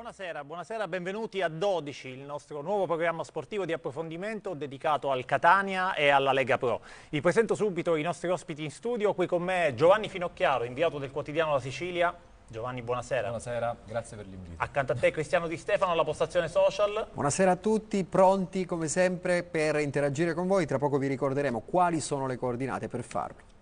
Buonasera, buonasera, benvenuti a 12, il nostro nuovo programma sportivo di approfondimento dedicato al Catania e alla Lega Pro. Vi presento subito i nostri ospiti in studio, qui con me Giovanni Finocchiaro, inviato del quotidiano La Sicilia. Giovanni, buonasera. Buonasera, grazie per l'invito. Accanto a te Cristiano Di Stefano alla postazione social. Buonasera a tutti, pronti come sempre per interagire con voi. Tra poco vi ricorderemo quali sono le coordinate per farlo.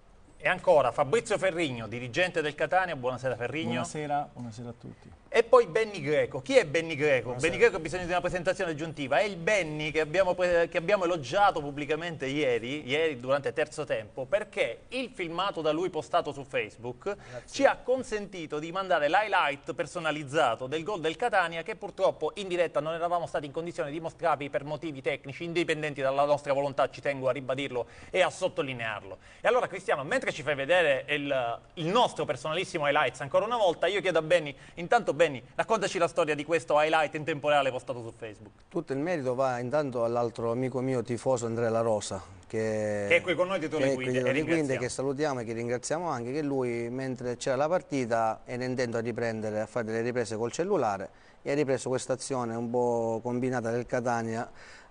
E ancora Fabrizio Ferrigno, dirigente del Catania, buonasera Ferrigno. Buonasera, buonasera a tutti. E poi Benny Greco. Chi è Benny Greco? Buonasera. Benny Greco ha bisogno di una presentazione aggiuntiva. È il Benny che abbiamo, che abbiamo elogiato pubblicamente ieri, ieri, durante il terzo tempo, perché il filmato da lui postato su Facebook Grazie. ci ha consentito di mandare l'highlight personalizzato del gol del Catania che purtroppo in diretta non eravamo stati in condizione di mostrarvi per motivi tecnici indipendenti dalla nostra volontà, ci tengo a ribadirlo e a sottolinearlo. E allora Cristiano, mentre ci fai vedere il, il, nostro personalissimo highlights ancora una volta. Io chiedo a Benny, intanto Benny, raccontaci la storia di questo highlight in tempo reale postato su Facebook. Tutto il merito va intanto all'altro amico mio tifoso Andrea La Rosa, che, che è qui con noi dietro le guide, che, quindi, che salutiamo e che ringraziamo anche, che lui mentre c'era la partita era intento a riprendere, a fare delle riprese col cellulare e ha ripreso questa azione un po' combinata del Catania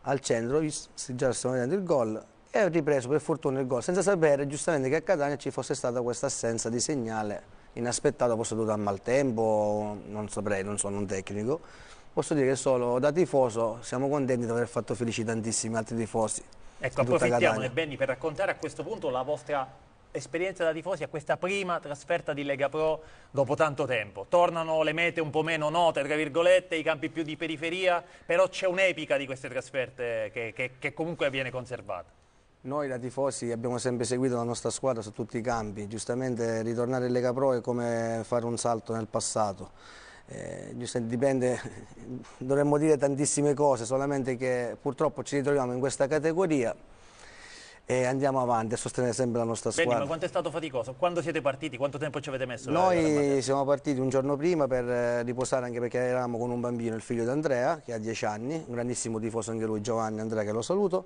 al centro, già stiamo vedendo il gol, e ho ripreso per fortuna il gol, senza sapere giustamente che a Catania ci fosse stata questa assenza di segnale inaspettato, forse dovuto a maltempo, non saprei, non sono un tecnico. Posso dire che solo da tifoso siamo contenti di aver fatto felici tantissimi altri tifosi. Ecco, approfittiamone Benny per raccontare a questo punto la vostra esperienza da tifosi a questa prima trasferta di Lega Pro dopo tanto tempo. Tornano le mete un po' meno note, tra virgolette, i campi più di periferia, però c'è un'epica di queste trasferte che, che, che comunque viene conservata. Noi da tifosi abbiamo sempre seguito la nostra squadra su tutti i campi, giustamente ritornare in Lega Pro è come fare un salto nel passato. Eh, dipende, dovremmo dire tantissime cose, solamente che purtroppo ci ritroviamo in questa categoria e andiamo avanti a sostenere sempre la nostra squadra. Benissimo, quanto è stato faticoso? Quando siete partiti? Quanto tempo ci avete messo? Noi eh, siamo partiti un giorno prima per eh, riposare anche perché eravamo con un bambino, il figlio di Andrea, che ha 10 anni, un grandissimo tifoso anche lui, Giovanni Andrea, che lo saluto,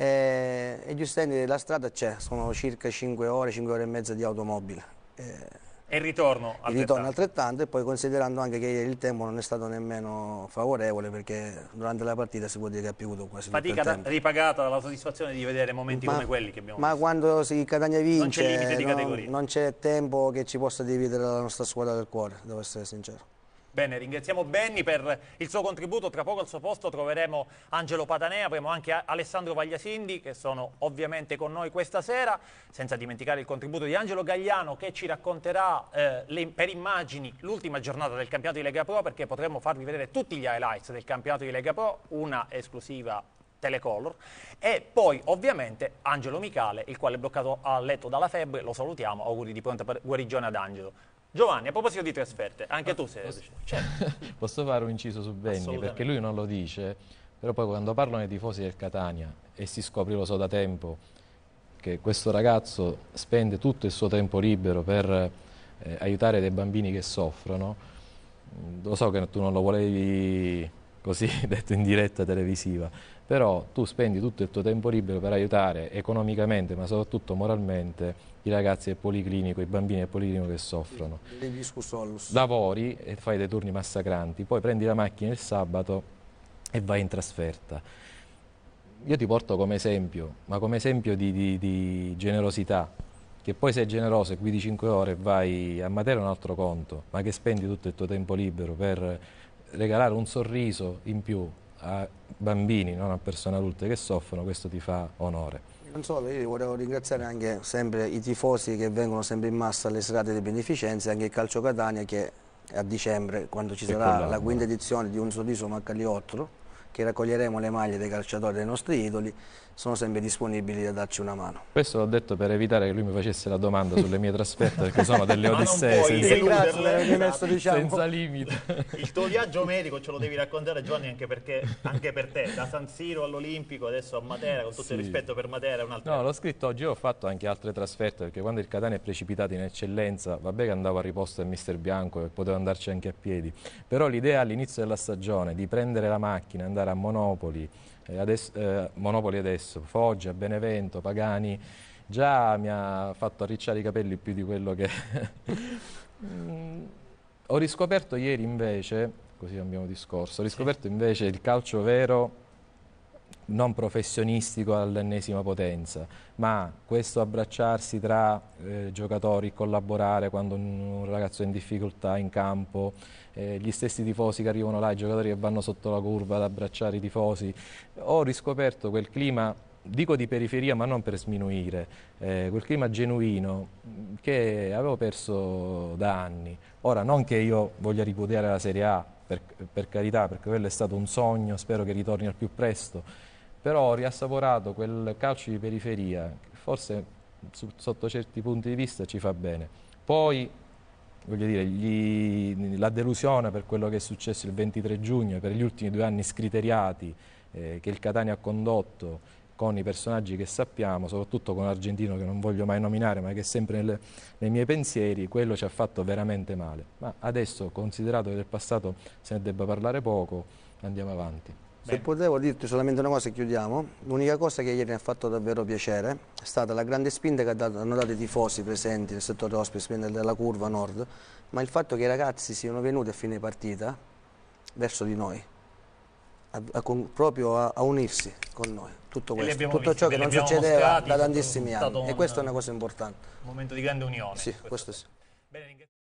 eh, e giustamente la strada c'è, sono circa 5 ore, 5 ore e mezza di automobile. Eh, e il ritorno altrettanto. Il ritorno altrettanto e poi considerando anche che il tempo non è stato nemmeno favorevole perché durante la partita si può dire che ha piovuto quasi Fatica tutto Fatica ripagata dalla soddisfazione di vedere momenti ma, come quelli che abbiamo ma visto. Ma quando si Catania vince non c'è tempo che ci possa dividere la nostra squadra del cuore, devo essere sincero. Bene, ringraziamo Benni per il suo contributo, tra poco al suo posto troveremo Angelo Patanea, avremo anche Alessandro Vagliasindi che sono ovviamente con noi questa sera, senza dimenticare il contributo di Angelo Gagliano che ci racconterà eh, le, per immagini l'ultima giornata del campionato di Lega Pro perché potremmo farvi vedere tutti gli highlights del campionato di Lega Pro, una esclusiva Telecolor e poi ovviamente Angelo Micale il quale è bloccato a letto dalla febbre, lo salutiamo, auguri di pronta guarigione ad Angelo. Giovanni, a proposito di trasferte, anche ah, tu sei... Posso, cioè. posso fare un inciso su Benni, perché lui non lo dice, però poi quando parlano ai tifosi del Catania, e si scopre, lo so da tempo, che questo ragazzo spende tutto il suo tempo libero per eh, aiutare dei bambini che soffrono, lo so che tu non lo volevi così detto in diretta televisiva, però tu spendi tutto il tuo tempo libero per aiutare economicamente ma soprattutto moralmente i ragazzi del policlinico, i bambini del policlinico che soffrono. Lavori e fai dei turni massacranti, poi prendi la macchina il sabato e vai in trasferta. Io ti porto come esempio, ma come esempio di, di, di generosità, che poi sei generoso e guidi 5 ore e vai a Matera un altro conto, ma che spendi tutto il tuo tempo libero per regalare un sorriso in più a bambini, non a persone adulte che soffrono, questo ti fa onore. Non solo, io volevo ringraziare anche sempre i tifosi che vengono sempre in massa alle serate di beneficenza, e anche il Calcio Catania che a dicembre, quando ci sarà la quinta edizione di Un Sorriso Maccaliotro, che raccoglieremo le maglie dei calciatori dei nostri idoli, sono sempre disponibili a darci una mano. Questo l'ho detto per evitare che lui mi facesse la domanda sulle mie trasferte, perché sono delle odissee senza, grazie, diciamo. senza limite. Il tuo viaggio medico ce lo devi raccontare Giovanni anche, perché, anche per te, da San Siro all'Olimpico, adesso a Matera, con tutto sì. il rispetto per Matera. No, l'ho scritto oggi, ho fatto anche altre trasferte, perché quando il Catania è precipitato in eccellenza, vabbè che andavo a riposto a mister Bianco e potevo andarci anche a piedi, però l'idea all'inizio della stagione di prendere la macchina, andare andare a Monopoli, eh, adesso, eh, Monopoli adesso, Foggia, Benevento, Pagani, già mi ha fatto arricciare i capelli più di quello che... Mm. ho riscoperto ieri invece, così cambiamo discorso, ho riscoperto invece il calcio vero non professionistico all'ennesima potenza, ma questo abbracciarsi tra eh, giocatori, collaborare quando un, ragazzo è in difficoltà in campo, eh, gli stessi tifosi che arrivano là, i giocatori che vanno sotto la curva ad abbracciare i tifosi, ho riscoperto quel clima dico di periferia ma non per sminuire, eh, quel clima genuino che avevo perso da anni. Ora, non che io voglia ripudiare la Serie A, per, per carità, perché quello è stato un sogno, spero che ritorni al più presto, però ho riassaporato quel calcio di periferia che forse su, sotto certi punti di vista ci fa bene. Poi, voglio dire, gli, la delusione per quello che è successo il 23 giugno, per gli ultimi due anni scriteriati eh, che il Catania ha condotto con i personaggi che sappiamo, soprattutto con l'argentino che non voglio mai nominare ma che è sempre nel, nei miei pensieri, quello ci ha fatto veramente male. Ma adesso, considerato che del passato se ne debba parlare poco, andiamo avanti. Se potevo dirti solamente una cosa e chiudiamo, l'unica cosa che ieri mi ha fatto davvero piacere è stata la grande spinta che hanno dato i tifosi presenti nel settore ospite, della curva nord, ma il fatto che i ragazzi siano venuti a fine partita verso di noi, a, a, proprio a, a, unirsi con noi, tutto, questo, tutto ciò che non succedeva da tantissimi anni e questa è una cosa importante. Un momento di grande unione. Sì, questo, questo sì.